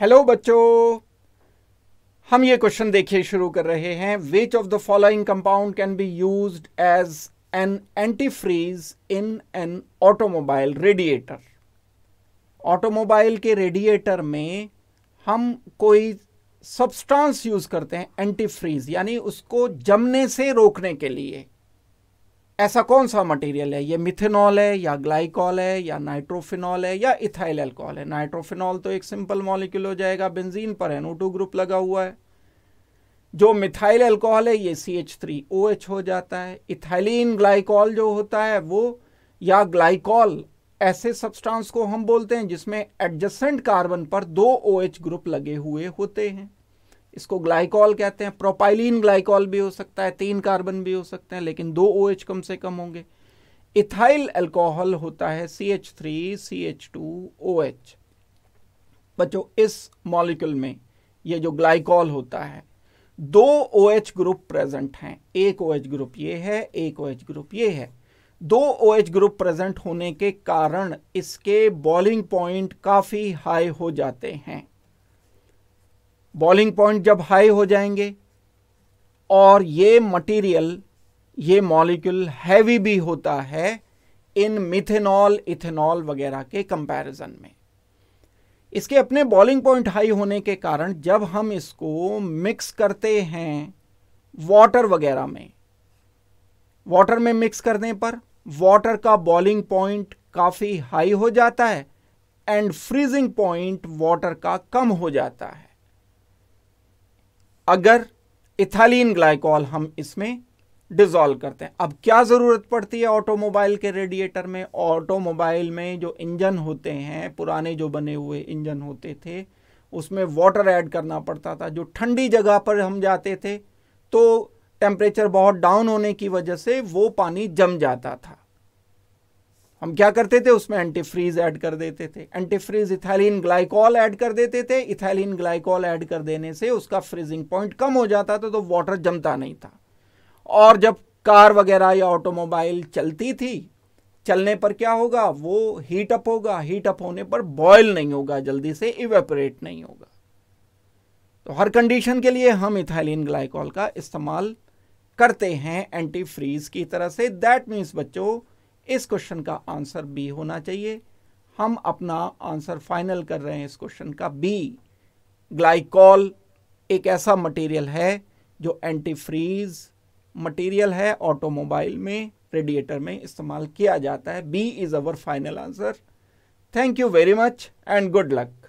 hello बच्चों हम ये क्वेश्चन देखिए शुरू कर रहे हैं which of the following compound can be used as an antifreeze in an automobile radiator automobile के रेडिएटर में हम कोई सब्सटेंस यूज करते हैं एंटी फ्रीज यानी उसको जमने से रोकने के लिए ऐसा कौन सा मटेरियल है ये मिथेनॉल है या ग्लाइकॉल है या नाइट्रोफिनॉल है या इथाइल एल्कोहल है नाइट्रोफिनॉल तो एक सिंपल मॉलिक्यूल हो जाएगा बेंजीन पर एनो टू ग्रुप लगा हुआ है जो मिथाइल एल्कोहल है ये C H three O H हो जाता है इथाइलिन ग्लाइकॉल जो होता है वो या ग्लाइकॉल ऐसे सब्सटेंस को हम बोलते हैं जिसमें एडजस्टेंट कार्बन पर दो ओ एच ग्रुप लगे हुए होते हैं इसको ग्लाइकॉल कहते हैं प्रोपाइलिन ग्लाइकॉल भी हो सकता है तीन कार्बन भी हो सकते हैं लेकिन दो ओ OH कम से कम होंगे इथाइल अल्कोहल होता है C H three C H two O H बच्चों इस मॉलिक्यूल में ये जो ग्लाइकॉल होता है दो ओ OH ग्रुप प्रेजेंट हैं एक ओ OH ग्रुप ये है एक ओ OH ग्रुप ये है दो ओ OH ग्रुप प्रेजेंट होने के कारण इसके बॉलिंग पॉइंट काफ़ी हाई हो जाते हैं बॉलिंग पॉइंट जब हाई हो जाएंगे और ये मटेरियल ये मॉलिक्यूल हैवी भी होता है इन मिथेनॉल इथेनॉल वगैरह के कंपैरिजन में इसके अपने बॉलिंग पॉइंट हाई होने के कारण जब हम इसको मिक्स करते हैं वाटर वगैरह में वाटर में मिक्स करने पर वाटर का बॉलिंग पॉइंट काफ़ी हाई हो जाता है एंड फ्रीजिंग पॉइंट वाटर का कम हो जाता है अगर इथालीन ग्लाइकॉल हम इसमें डिज़ोल्व करते हैं अब क्या ज़रूरत पड़ती है ऑटोमोबाइल के रेडिएटर में ऑटोमोबाइल में जो इंजन होते हैं पुराने जो बने हुए इंजन होते थे उसमें वाटर ऐड करना पड़ता था जो ठंडी जगह पर हम जाते थे तो टेम्परेचर बहुत डाउन होने की वजह से वो पानी जम जाता था हम क्या करते थे उसमें एंटी फ्रीज ऐड कर देते थे एंटी फ्रीज ग्लाइकॉल ऐड कर देते थे इथैलिन ग्लाइकॉल ऐड कर देने से उसका फ्रीजिंग पॉइंट कम हो जाता था तो वाटर जमता नहीं था और जब कार वगैरह या ऑटोमोबाइल चलती थी चलने पर क्या होगा वो हीट अप होगा हीट अप होने पर बॉयल नहीं होगा जल्दी से इवेपोरेट नहीं होगा तो हर कंडीशन के लिए हम इथैलिन ग्लाइकॉल का इस्तेमाल करते हैं एंटी फ्रीज की तरह से दैट मीन्स बच्चों इस क्वेश्चन का आंसर बी होना चाहिए हम अपना आंसर फाइनल कर रहे हैं इस क्वेश्चन का बी ग्लाइकॉल एक ऐसा मटेरियल है जो एंटी फ्रीज मटेरियल है ऑटोमोबाइल में रेडिएटर में इस्तेमाल किया जाता है B is our final answer thank you very much and good luck